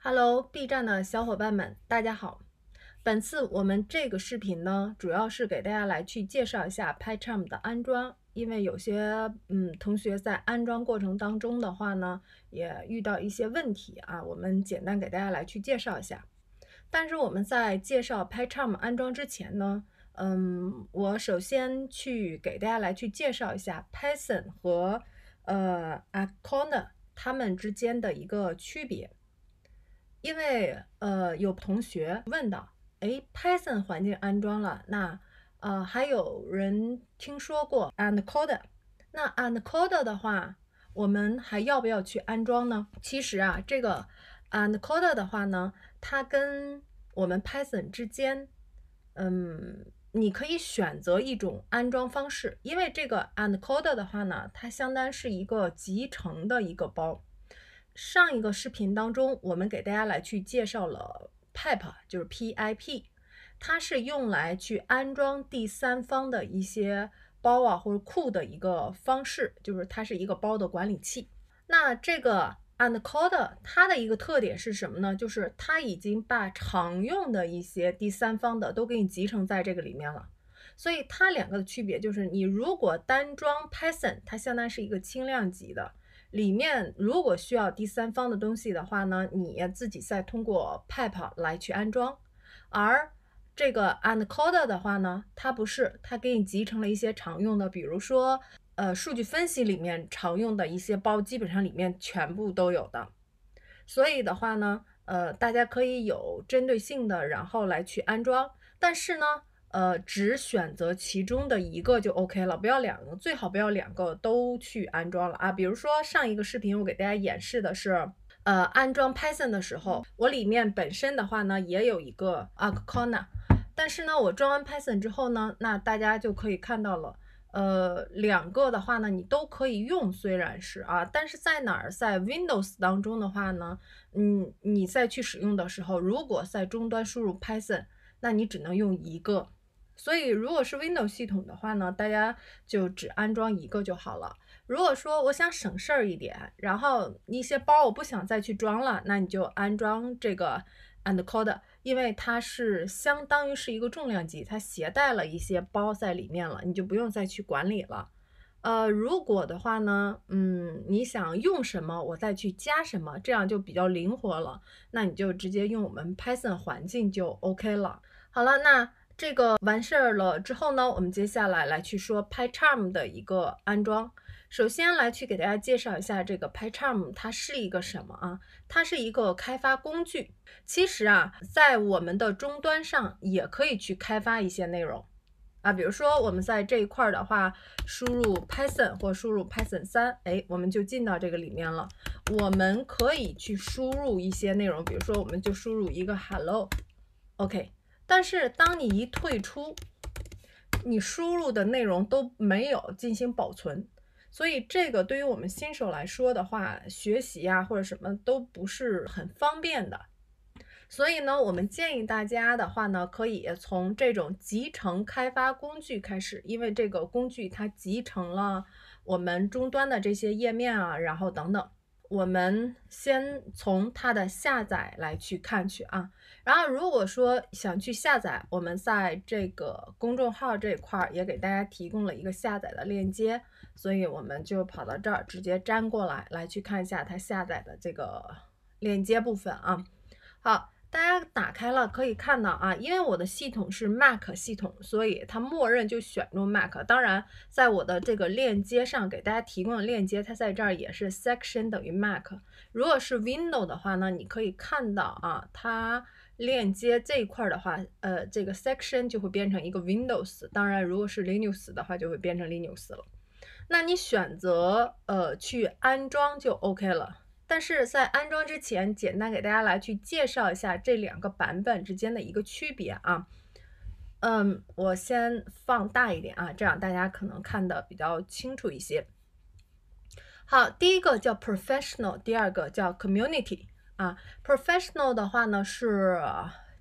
Hello，B 站的小伙伴们，大家好。本次我们这个视频呢，主要是给大家来去介绍一下 Pycharm 的安装，因为有些嗯同学在安装过程当中的话呢，也遇到一些问题啊，我们简单给大家来去介绍一下。但是我们在介绍 Pycharm 安装之前呢，嗯，我首先去给大家来去介绍一下 Python 和呃 a c o n a 它们之间的一个区别。因为呃有同学问到，哎，Python 环境安装了，那呃还有人听说过 a n c o d a 那 a n c o d a 的话，我们还要不要去安装呢？其实啊，这个 a n c o d a 的话呢，它跟我们 Python 之间，嗯，你可以选择一种安装方式，因为这个 a n c o d a 的话呢，它相当是一个集成的一个包。上一个视频当中，我们给大家来去介绍了 pip，就是 p i p，它是用来去安装第三方的一些包啊或者库的一个方式，就是它是一个包的管理器。那这个 and code r 它的一个特点是什么呢？就是它已经把常用的一些第三方的都给你集成在这个里面了。所以它两个的区别就是，你如果单装 python，它相当于是一个轻量级的。里面如果需要第三方的东西的话呢，你自己再通过 pip 来去安装。而这个 a n c o d d a 的话呢，它不是，它给你集成了一些常用的，比如说呃数据分析里面常用的一些包，基本上里面全部都有的。所以的话呢，呃，大家可以有针对性的，然后来去安装。但是呢，呃，只选择其中的一个就 OK 了，不要两个，最好不要两个都去安装了啊。比如说上一个视频我给大家演示的是，呃，安装 Python 的时候，我里面本身的话呢也有一个 Arcana，但是呢我装完 Python 之后呢，那大家就可以看到了，呃，两个的话呢你都可以用，虽然是啊，但是在哪儿，在 Windows 当中的话呢，嗯，你再去使用的时候，如果在终端输入 Python，那你只能用一个。所以，如果是 Windows 系统的话呢，大家就只安装一个就好了。如果说我想省事儿一点，然后一些包我不想再去装了，那你就安装这个 a n d c o d e 因为它是相当于是一个重量级，它携带了一些包在里面了，你就不用再去管理了。呃，如果的话呢，嗯，你想用什么我再去加什么，这样就比较灵活了。那你就直接用我们 Python 环境就 OK 了。好了，那。这个完事儿了之后呢，我们接下来来去说 Pycharm 的一个安装。首先来去给大家介绍一下这个 Pycharm，它是一个什么啊？它是一个开发工具。其实啊，在我们的终端上也可以去开发一些内容啊。比如说我们在这一块儿的话，输入 Python 或输入 Python 三，哎，我们就进到这个里面了。我们可以去输入一些内容，比如说我们就输入一个 Hello，OK。但是当你一退出，你输入的内容都没有进行保存，所以这个对于我们新手来说的话，学习啊或者什么都不是很方便的。所以呢，我们建议大家的话呢，可以从这种集成开发工具开始，因为这个工具它集成了我们终端的这些页面啊，然后等等。我们先从它的下载来去看去啊，然后如果说想去下载，我们在这个公众号这块儿也给大家提供了一个下载的链接，所以我们就跑到这儿直接粘过来，来去看一下它下载的这个链接部分啊，好。大家打开了可以看到啊，因为我的系统是 Mac 系统，所以它默认就选中 Mac。当然，在我的这个链接上给大家提供的链接，它在这儿也是 Section 等于 Mac。如果是 w i n d o w 的话呢，你可以看到啊，它链接这一块的话，呃，这个 Section 就会变成一个 Windows。当然，如果是 Linux 的话，就会变成 Linux 了。那你选择呃去安装就 OK 了。但是在安装之前，简单给大家来去介绍一下这两个版本之间的一个区别啊。嗯，我先放大一点啊，这样大家可能看的比较清楚一些。好，第一个叫 Professional，第二个叫 Community 啊。Professional 的话呢，是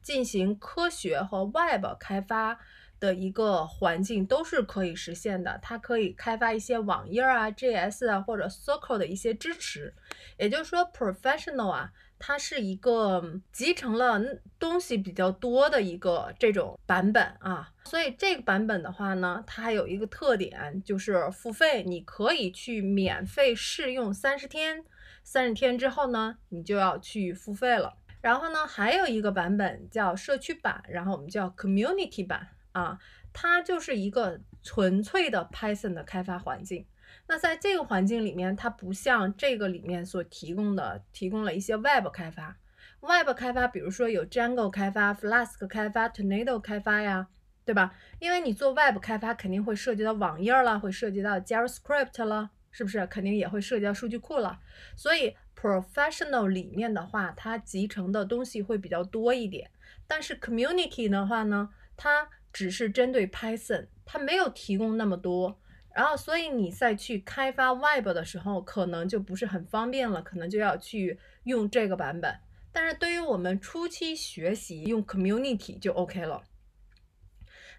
进行科学和 Web 开发。的一个环境都是可以实现的，它可以开发一些网页啊、JS 啊或者 Circle 的一些支持。也就是说，Professional 啊，它是一个集成了东西比较多的一个这种版本啊。所以这个版本的话呢，它还有一个特点就是付费，你可以去免费试用三十天，三十天之后呢，你就要去付费了。然后呢，还有一个版本叫社区版，然后我们叫 Community 版。啊，它就是一个纯粹的 Python 的开发环境。那在这个环境里面，它不像这个里面所提供的提供了一些 Web 开发。Web 开发，比如说有 Django 开发、Flask 开发、Tornado 开发呀，对吧？因为你做 Web 开发，肯定会涉及到网页了，会涉及到 JavaScript 了，是不是？肯定也会涉及到数据库了。所以 Professional 里面的话，它集成的东西会比较多一点。但是 Community 的话呢，它只是针对 Python，它没有提供那么多，然后所以你再去开发 Web 的时候，可能就不是很方便了，可能就要去用这个版本。但是对于我们初期学习，用 Community 就 OK 了。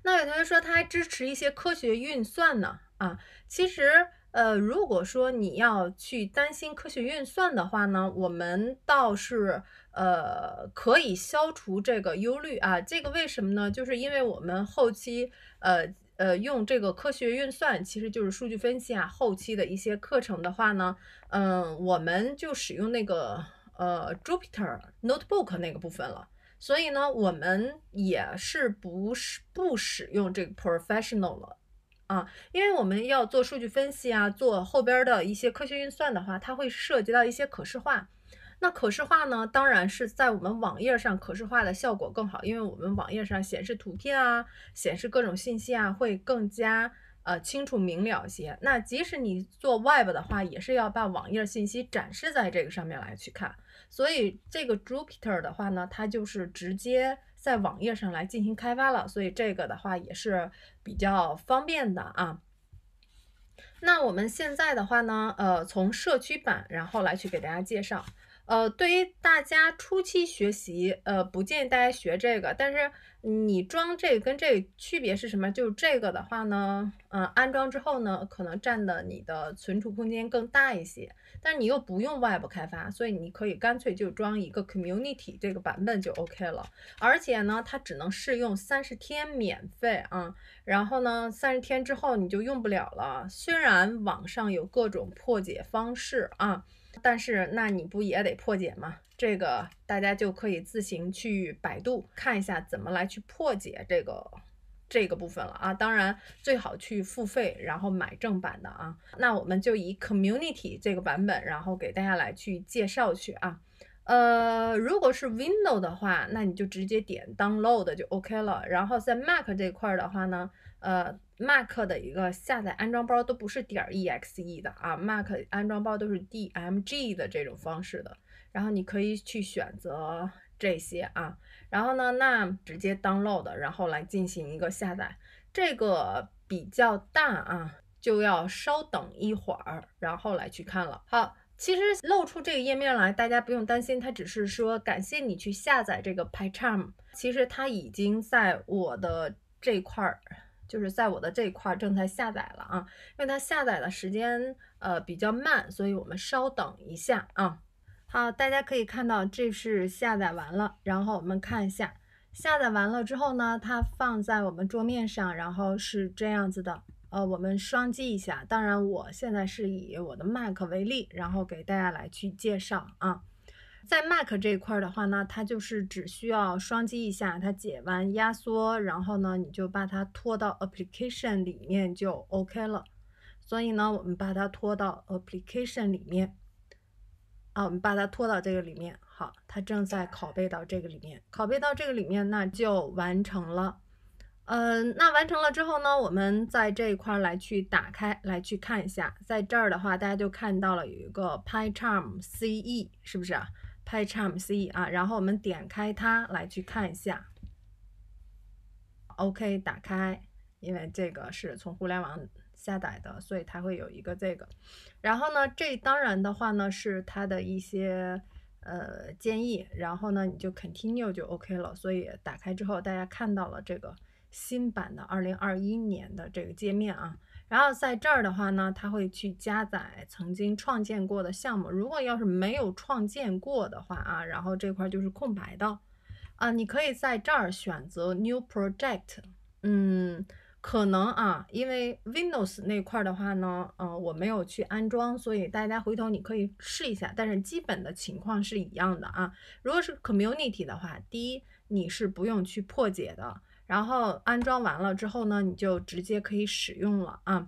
那有同学说它支持一些科学运算呢？啊，其实呃，如果说你要去担心科学运算的话呢，我们倒是。呃，可以消除这个忧虑啊！这个为什么呢？就是因为我们后期呃呃用这个科学运算，其实就是数据分析啊。后期的一些课程的话呢，嗯，我们就使用那个呃 Jupyter Notebook 那个部分了。所以呢，我们也是不是不使用这个 Professional 了啊？因为我们要做数据分析啊，做后边的一些科学运算的话，它会涉及到一些可视化。那可视化呢？当然是在我们网页上可视化的效果更好，因为我们网页上显示图片啊，显示各种信息啊，会更加呃清楚明了一些。那即使你做 Web 的话，也是要把网页信息展示在这个上面来去看。所以这个 j u p i t e r 的话呢，它就是直接在网页上来进行开发了，所以这个的话也是比较方便的啊。那我们现在的话呢，呃，从社区版，然后来去给大家介绍。呃，对于大家初期学习，呃，不建议大家学这个。但是你装这个跟这个区别是什么？就是这个的话呢，呃，安装之后呢，可能占的你的存储空间更大一些。但是你又不用外部开发，所以你可以干脆就装一个 Community 这个版本就 OK 了。而且呢，它只能试用三十天免费啊，然后呢，三十天之后你就用不了了。虽然网上有各种破解方式啊。但是，那你不也得破解吗？这个大家就可以自行去百度看一下怎么来去破解这个这个部分了啊。当然，最好去付费，然后买正版的啊。那我们就以 community 这个版本，然后给大家来去介绍去啊。呃，如果是 w i n d o w 的话，那你就直接点 download 就 OK 了。然后在 Mac 这块儿的话呢，呃。Mac 的一个下载安装包都不是点儿 exe 的啊，Mac 安装包都是 dmg 的这种方式的。然后你可以去选择这些啊，然后呢，那直接 download，然后来进行一个下载，这个比较大啊，就要稍等一会儿，然后来去看了。好，其实露出这个页面来，大家不用担心，它只是说感谢你去下载这个 Pycharm，其实它已经在我的这块儿。就是在我的这一块正在下载了啊，因为它下载的时间呃比较慢，所以我们稍等一下啊。好，大家可以看到这是下载完了，然后我们看一下，下载完了之后呢，它放在我们桌面上，然后是这样子的。呃，我们双击一下，当然我现在是以我的 Mac 为例，然后给大家来去介绍啊。在 Mac 这一块的话呢，它就是只需要双击一下，它解完压缩，然后呢，你就把它拖到 Application 里面就 OK 了。所以呢，我们把它拖到 Application 里面啊，我们把它拖到这个里面。好，它正在拷贝到这个里面，拷贝到这个里面，那就完成了。嗯，那完成了之后呢，我们在这一块来去打开，来去看一下。在这儿的话，大家就看到了有一个 PyCharm CE，是不是？c h a r m c 啊，然后我们点开它来去看一下。OK，打开，因为这个是从互联网下载的，所以它会有一个这个。然后呢，这当然的话呢是它的一些呃建议。然后呢，你就 continue 就 OK 了。所以打开之后，大家看到了这个新版的二零二一年的这个界面啊。然后在这儿的话呢，它会去加载曾经创建过的项目。如果要是没有创建过的话啊，然后这块就是空白的，啊，你可以在这儿选择 New Project。嗯，可能啊，因为 Windows 那块儿的话呢，呃，我没有去安装，所以大家回头你可以试一下。但是基本的情况是一样的啊。如果是 Community 的话，第一你是不用去破解的。然后安装完了之后呢，你就直接可以使用了啊。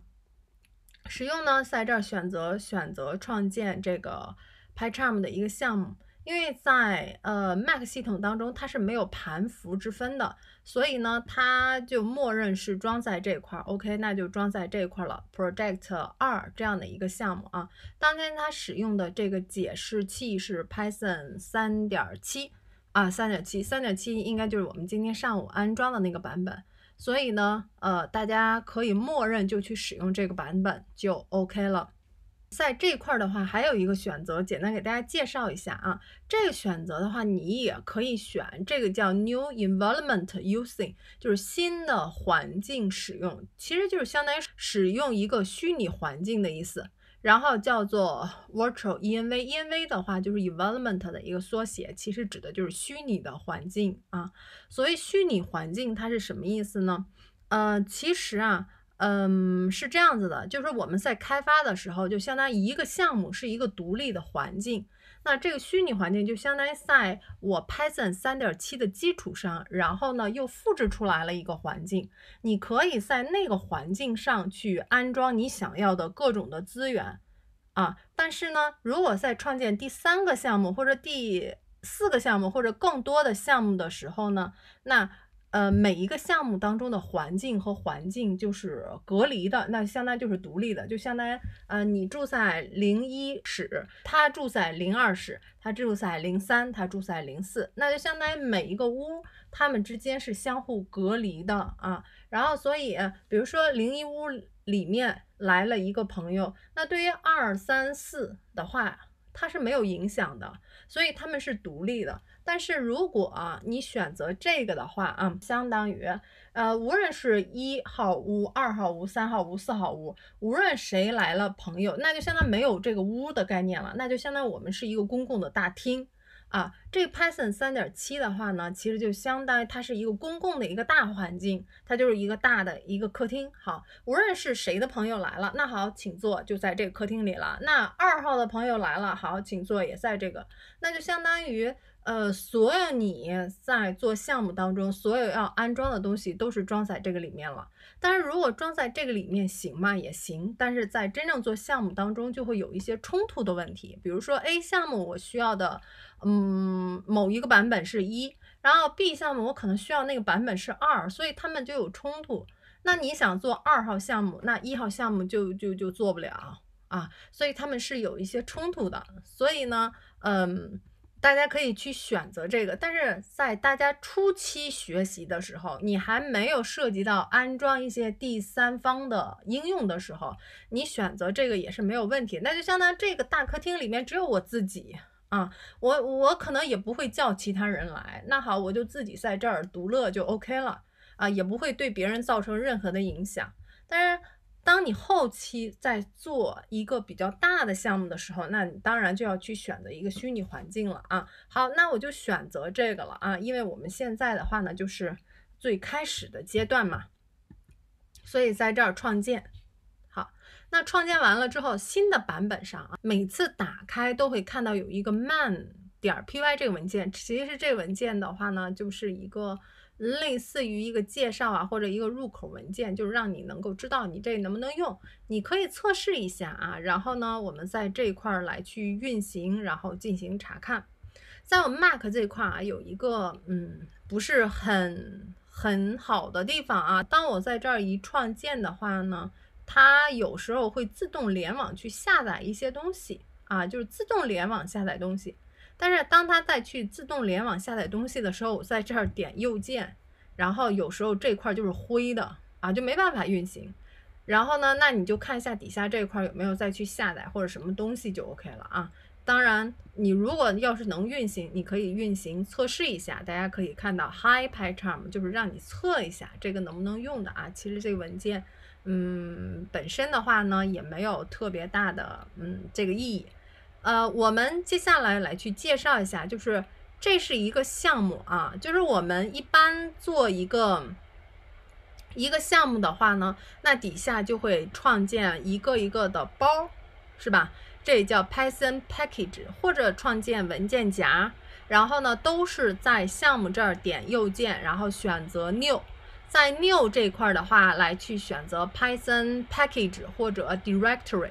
使用呢，在这儿选择选择创建这个 Python 的一个项目，因为在呃 Mac 系统当中它是没有盘符之分的，所以呢，它就默认是装在这块块。OK，那就装在这块块了。Project 二这样的一个项目啊，当天它使用的这个解释器是 Python 3.7。啊，三点七，三点七应该就是我们今天上午安装的那个版本，所以呢，呃，大家可以默认就去使用这个版本就 OK 了。在这块的话，还有一个选择，简单给大家介绍一下啊，这个选择的话，你也可以选，这个叫 New Environment Using，就是新的环境使用，其实就是相当于使用一个虚拟环境的意思。然后叫做 Virtual ENV，ENV 的话就是 Environment 的一个缩写，其实指的就是虚拟的环境啊。所谓虚拟环境，它是什么意思呢？呃，其实啊，嗯，是这样子的，就是我们在开发的时候，就相当于一个项目是一个独立的环境。那这个虚拟环境就相当于在我 Python 三点七的基础上，然后呢又复制出来了一个环境。你可以在那个环境上去安装你想要的各种的资源，啊，但是呢，如果在创建第三个项目或者第四个项目或者更多的项目的时候呢，那呃，每一个项目当中的环境和环境就是隔离的，那相当于就是独立的，就相当于呃，你住在零一室，他住在零二室，他住在零三，他住在零四，那就相当于每一个屋，他们之间是相互隔离的啊。然后，所以比如说零一屋里面来了一个朋友，那对于二三四的话，它是没有影响的，所以他们是独立的。但是如果你选择这个的话啊，相当于，呃，无论是一号屋、二号屋、三号屋、四号屋，无论谁来了朋友，那就相当于没有这个屋的概念了，那就相当于我们是一个公共的大厅啊。这 Python 三点七的话呢，其实就相当于它是一个公共的一个大环境，它就是一个大的一个客厅。好，无论是谁的朋友来了，那好，请坐，就在这个客厅里了。那二号的朋友来了，好，请坐，也在这个，那就相当于。呃，所有你在做项目当中，所有要安装的东西都是装在这个里面了。但是如果装在这个里面行吗？也行。但是在真正做项目当中，就会有一些冲突的问题。比如说 A 项目我需要的，嗯，某一个版本是一，然后 B 项目我可能需要那个版本是二，所以他们就有冲突。那你想做二号项目，那一号项目就就就做不了啊。所以他们是有一些冲突的。所以呢，嗯。大家可以去选择这个，但是在大家初期学习的时候，你还没有涉及到安装一些第三方的应用的时候，你选择这个也是没有问题。那就相当于这个大客厅里面只有我自己啊，我我可能也不会叫其他人来，那好，我就自己在这儿独乐就 OK 了啊，也不会对别人造成任何的影响。但是。当你后期在做一个比较大的项目的时候，那你当然就要去选择一个虚拟环境了啊。好，那我就选择这个了啊，因为我们现在的话呢，就是最开始的阶段嘛，所以在这儿创建。好，那创建完了之后，新的版本上啊，每次打开都会看到有一个 man 点 py 这个文件。其实这个文件的话呢，就是一个。类似于一个介绍啊，或者一个入口文件，就是让你能够知道你这能不能用。你可以测试一下啊，然后呢，我们在这块儿来去运行，然后进行查看。在我们 Mac 这块啊，有一个嗯不是很很好的地方啊，当我在这儿一创建的话呢，它有时候会自动联网去下载一些东西啊，就是自动联网下载东西。但是当它再去自动联网下载东西的时候，在这儿点右键，然后有时候这块就是灰的啊，就没办法运行。然后呢，那你就看一下底下这块有没有再去下载或者什么东西就 OK 了啊。当然，你如果要是能运行，你可以运行测试一下，大家可以看到 Hi p y t h r m 就是让你测一下这个能不能用的啊。其实这个文件，嗯，本身的话呢也没有特别大的嗯这个意义。呃，我们接下来来去介绍一下，就是这是一个项目啊，就是我们一般做一个一个项目的话呢，那底下就会创建一个一个的包，是吧？这叫 Python package，或者创建文件夹，然后呢都是在项目这儿点右键，然后选择 New，在 New 这块儿的话来去选择 Python package 或者 Directory。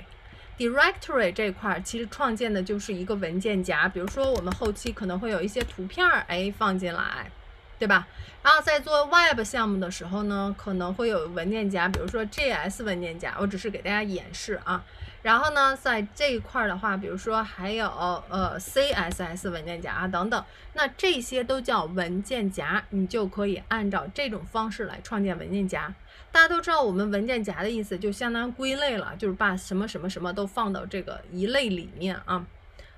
directory 这块儿其实创建的就是一个文件夹，比如说我们后期可能会有一些图片儿，哎放进来，对吧？然后在做 web 项目的时候呢，可能会有文件夹，比如说 js 文件夹，我只是给大家演示啊。然后呢，在这一块儿的话，比如说还有呃 CSS 文件夹啊等等，那这些都叫文件夹，你就可以按照这种方式来创建文件夹。大家都知道，我们文件夹的意思就相当于归类了，就是把什么什么什么都放到这个一类里面啊。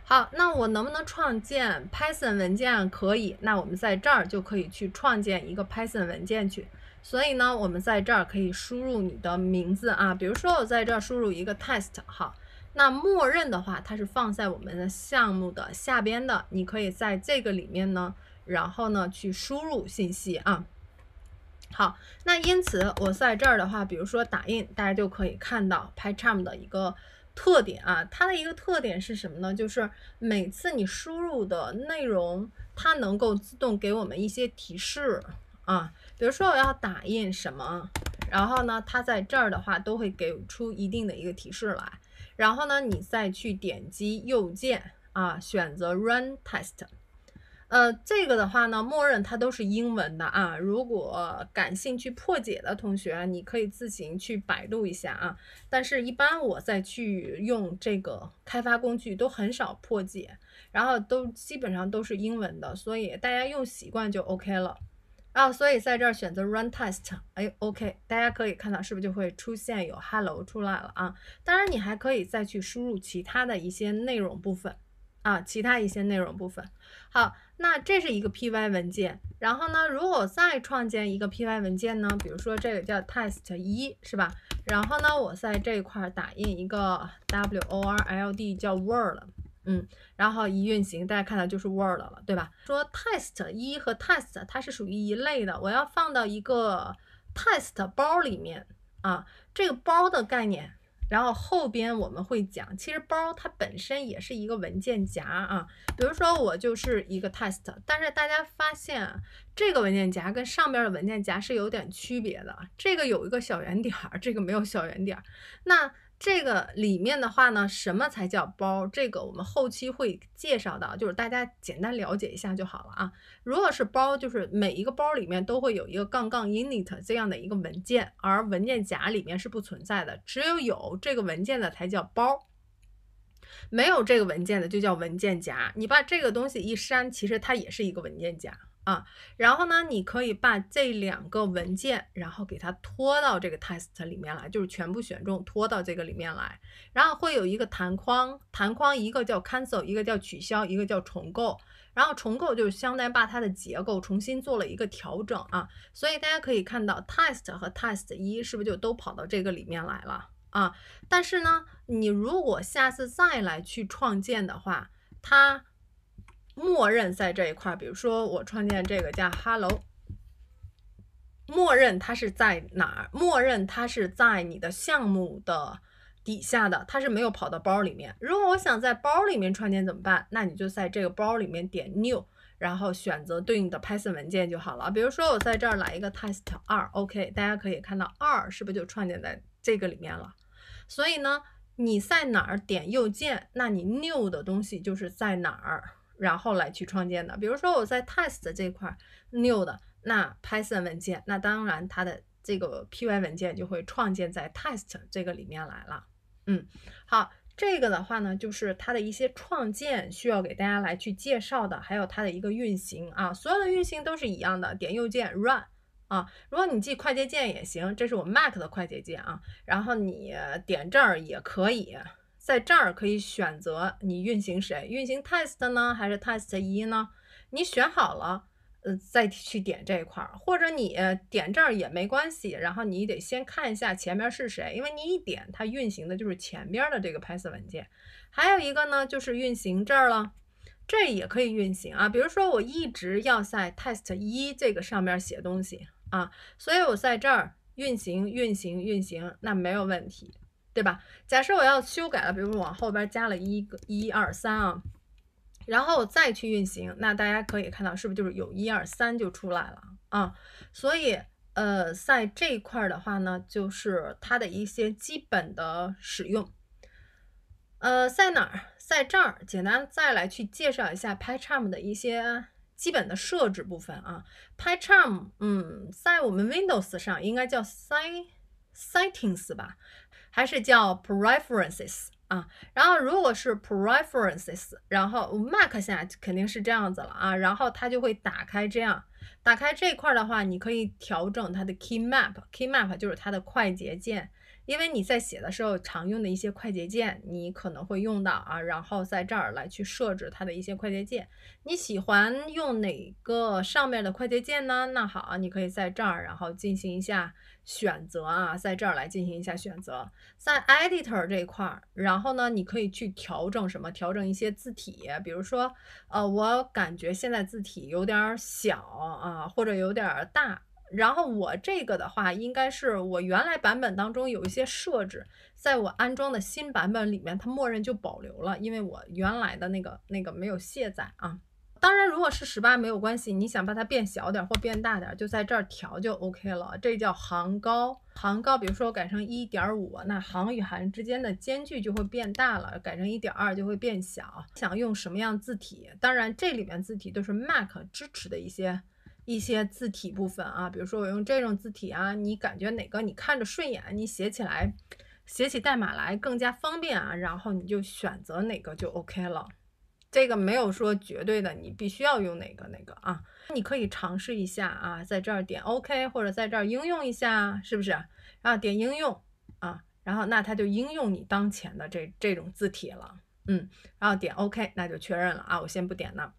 好，那我能不能创建 Python 文件？可以，那我们在这儿就可以去创建一个 Python 文件去。所以呢，我们在这儿可以输入你的名字啊，比如说我在这儿输入一个 test，好，那默认的话它是放在我们的项目的下边的，你可以在这个里面呢，然后呢去输入信息啊。好，那因此我在这儿的话，比如说打印，大家就可以看到 Pycharm 的一个特点啊，它的一个特点是什么呢？就是每次你输入的内容，它能够自动给我们一些提示啊。比如说我要打印什么，然后呢，它在这儿的话都会给出一定的一个提示来，然后呢，你再去点击右键啊，选择 Run Test，呃，这个的话呢，默认它都是英文的啊。如果感兴趣破解的同学，你可以自行去百度一下啊。但是，一般我再去用这个开发工具都很少破解，然后都基本上都是英文的，所以大家用习惯就 OK 了。啊，所以在这儿选择 Run Test，哎，OK，大家可以看到是不是就会出现有 Hello 出来了啊？当然你还可以再去输入其他的一些内容部分啊，其他一些内容部分。好，那这是一个 Py 文件，然后呢，如果再创建一个 Py 文件呢，比如说这个叫 Test 一，是吧？然后呢，我在这块儿打印一个 World，叫 World。嗯，然后一运行，大家看到就是 Word 了，对吧？说 Test 一和 Test 它是属于一类的，我要放到一个 Test 包里面啊。这个包的概念，然后后边我们会讲，其实包它本身也是一个文件夹啊。比如说我就是一个 Test，但是大家发现这个文件夹跟上边的文件夹是有点区别的，这个有一个小圆点儿，这个没有小圆点儿，那。这个里面的话呢，什么才叫包？这个我们后期会介绍到，就是大家简单了解一下就好了啊。如果是包，就是每一个包里面都会有一个杠杠 init 这样的一个文件，而文件夹里面是不存在的，只有有这个文件的才叫包，没有这个文件的就叫文件夹。你把这个东西一删，其实它也是一个文件夹。啊，然后呢，你可以把这两个文件，然后给它拖到这个 test 里面来，就是全部选中拖到这个里面来，然后会有一个弹框，弹框一个叫 cancel，一个叫取消，一个叫重构，然后重构就是相当于把它的结构重新做了一个调整啊，所以大家可以看到 test 和 test 一是不是就都跑到这个里面来了啊？但是呢，你如果下次再来去创建的话，它。默认在这一块儿，比如说我创建这个叫 Hello，默认它是在哪儿？默认它是在你的项目的底下的，它是没有跑到包里面。如果我想在包里面创建怎么办？那你就在这个包里面点 New，然后选择对应的 Python 文件就好了。比如说我在这儿来一个 test 二，OK，大家可以看到二是不是就创建在这个里面了？所以呢，你在哪儿点右键，那你 New 的东西就是在哪儿。然后来去创建的，比如说我在 test 这块 new 的那 Python 文件，那当然它的这个 py 文件就会创建在 test 这个里面来了。嗯，好，这个的话呢，就是它的一些创建需要给大家来去介绍的，还有它的一个运行啊，所有的运行都是一样的，点右键 Run 啊，如果你记快捷键也行，这是我 Mac 的快捷键啊，然后你点这儿也可以。在这儿可以选择你运行谁，运行 test 呢，还是 test 一呢？你选好了，呃，再去点这一块儿，或者你点这儿也没关系。然后你得先看一下前面是谁，因为你一点它运行的就是前边的这个 p y t h o n 文件。还有一个呢，就是运行这儿了，这也可以运行啊。比如说我一直要在 test 一这个上面写东西啊，所以我在这儿运行、运行、运行，那没有问题。对吧？假设我要修改了，比如说往后边加了一个一二三啊，然后再去运行，那大家可以看到是不是就是有一二三就出来了啊？所以呃，在这一块的话呢，就是它的一些基本的使用。呃，在哪儿？在这儿。简单再来去介绍一下 Pycharm 的一些基本的设置部分啊。Pycharm，嗯，在我们 Windows 上应该叫 S Settings 吧？还是叫 Preferences 啊，然后如果是 Preferences，然后 Mac k 下肯定是这样子了啊，然后它就会打开这样，打开这块的话，你可以调整它的 Key Map，Key Map 就是它的快捷键。因为你在写的时候常用的一些快捷键，你可能会用到啊，然后在这儿来去设置它的一些快捷键。你喜欢用哪个上面的快捷键呢？那好你可以在这儿然后进行一下选择啊，在这儿来进行一下选择，在 editor 这一块儿，然后呢，你可以去调整什么？调整一些字体，比如说，呃，我感觉现在字体有点小啊，或者有点大。然后我这个的话，应该是我原来版本当中有一些设置，在我安装的新版本里面，它默认就保留了，因为我原来的那个那个没有卸载啊。当然，如果是十八没有关系，你想把它变小点或变大点，就在这儿调就 OK 了。这叫行高，行高，比如说我改成一点五，那行与行之间的间距就会变大了；改成一点二就会变小。想用什么样字体？当然，这里面字体都是 Mac 支持的一些。一些字体部分啊，比如说我用这种字体啊，你感觉哪个你看着顺眼，你写起来写起代码来更加方便啊，然后你就选择哪个就 OK 了。这个没有说绝对的，你必须要用哪个哪个啊，你可以尝试一下啊，在这儿点 OK 或者在这儿应用一下，是不是啊？点应用啊，然后那它就应用你当前的这这种字体了，嗯，然后点 OK 那就确认了啊，我先不点了，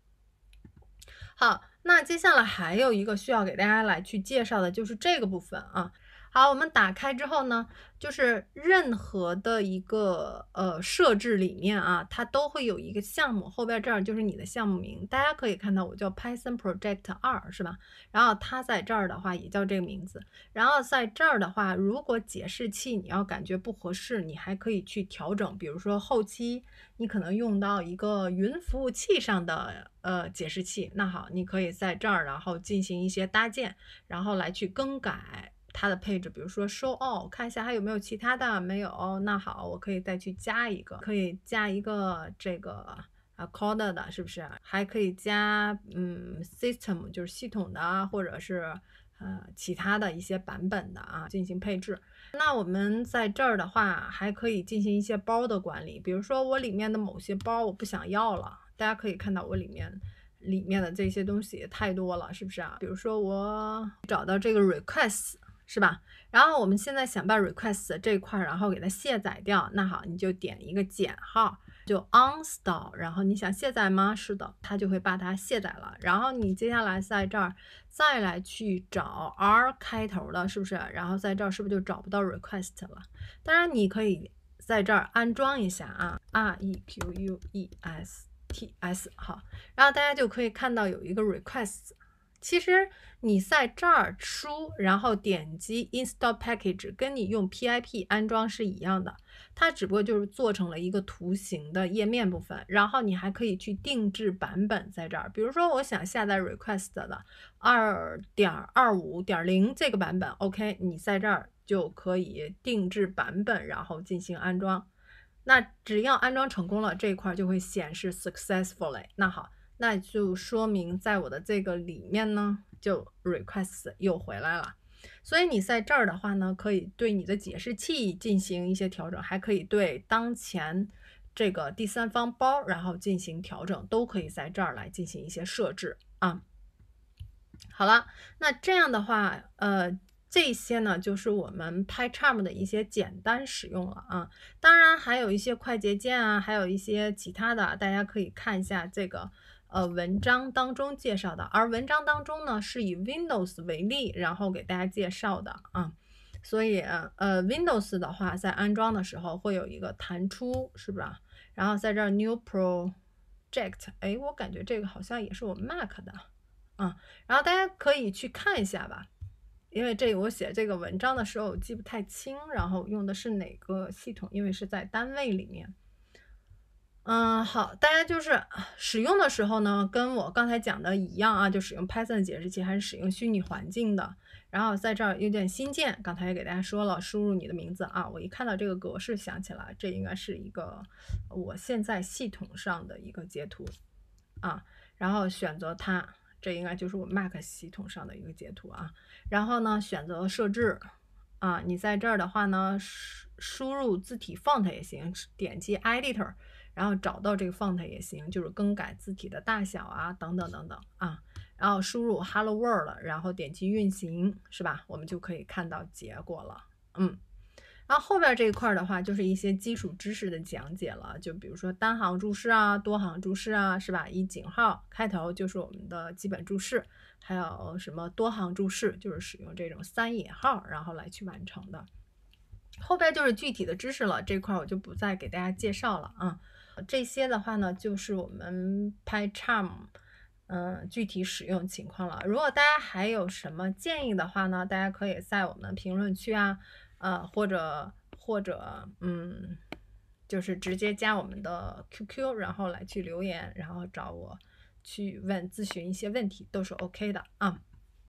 好。那接下来还有一个需要给大家来去介绍的，就是这个部分啊。好，我们打开之后呢，就是任何的一个呃设置里面啊，它都会有一个项目，后边这儿就是你的项目名大家可以看到我叫 Python Project 二，是吧？然后它在这儿的话也叫这个名字。然后在这儿的话，如果解释器你要感觉不合适，你还可以去调整。比如说后期你可能用到一个云服务器上的呃解释器，那好，你可以在这儿然后进行一些搭建，然后来去更改。它的配置，比如说 show all，看一下还有没有其他的，没有，那好，我可以再去加一个，可以加一个这个啊，code r r 的，是不是？还可以加嗯，system 就是系统的，或者是呃其他的一些版本的啊，进行配置。那我们在这儿的话，还可以进行一些包的管理，比如说我里面的某些包我不想要了，大家可以看到我里面里面的这些东西太多了，是不是啊？比如说我找到这个 request。是吧？然后我们现在想把 request 这一块儿，然后给它卸载掉。那好，你就点一个减号，就 uninstall。然后你想卸载吗？是的，它就会把它卸载了。然后你接下来在这儿再来去找 r 开头的，是不是？然后在这儿是不是就找不到 request 了？当然，你可以在这儿安装一下啊，r e q u e s t s。好，然后大家就可以看到有一个 request。其实你在这儿输，然后点击 Install Package，跟你用 PIP 安装是一样的。它只不过就是做成了一个图形的页面部分，然后你还可以去定制版本在这儿。比如说我想下载 Request 的二点二五点零这个版本，OK，你在这儿就可以定制版本，然后进行安装。那只要安装成功了，这一块就会显示 Successfully。那好。那就说明在我的这个里面呢，就 request 又回来了。所以你在这儿的话呢，可以对你的解释器进行一些调整，还可以对当前这个第三方包然后进行调整，都可以在这儿来进行一些设置啊。好了，那这样的话，呃，这些呢就是我们 Pycharm 的一些简单使用了啊。当然还有一些快捷键啊，还有一些其他的，大家可以看一下这个。呃，文章当中介绍的，而文章当中呢是以 Windows 为例，然后给大家介绍的啊，所以呃 Windows 的话，在安装的时候会有一个弹出，是不是？然后在这 New Project，哎，我感觉这个好像也是我 Mac 的啊，然后大家可以去看一下吧，因为这我写这个文章的时候记不太清，然后用的是哪个系统，因为是在单位里面。嗯，好，大家就是使用的时候呢，跟我刚才讲的一样啊，就使用 Python 解释器还是使用虚拟环境的。然后在这儿右键新建，刚才也给大家说了，输入你的名字啊。我一看到这个格式，想起来这应该是一个我现在系统上的一个截图啊。然后选择它，这应该就是我 Mac 系统上的一个截图啊。然后呢，选择设置啊，你在这儿的话呢，输输入字体 Font 也行，点击 Editor。然后找到这个 font 也行，就是更改字体的大小啊，等等等等啊。然后输入 hello world，然后点击运行，是吧？我们就可以看到结果了。嗯，然后后边这一块的话，就是一些基础知识的讲解了，就比如说单行注释啊，多行注释啊，是吧？以井号开头就是我们的基本注释，还有什么多行注释，就是使用这种三引号然后来去完成的。后边就是具体的知识了，这块我就不再给大家介绍了啊。这些的话呢，就是我们拍 charm，嗯，具体使用情况了。如果大家还有什么建议的话呢，大家可以在我们评论区啊，呃，或者或者，嗯，就是直接加我们的 QQ，然后来去留言，然后找我去问咨询一些问题，都是 OK 的啊。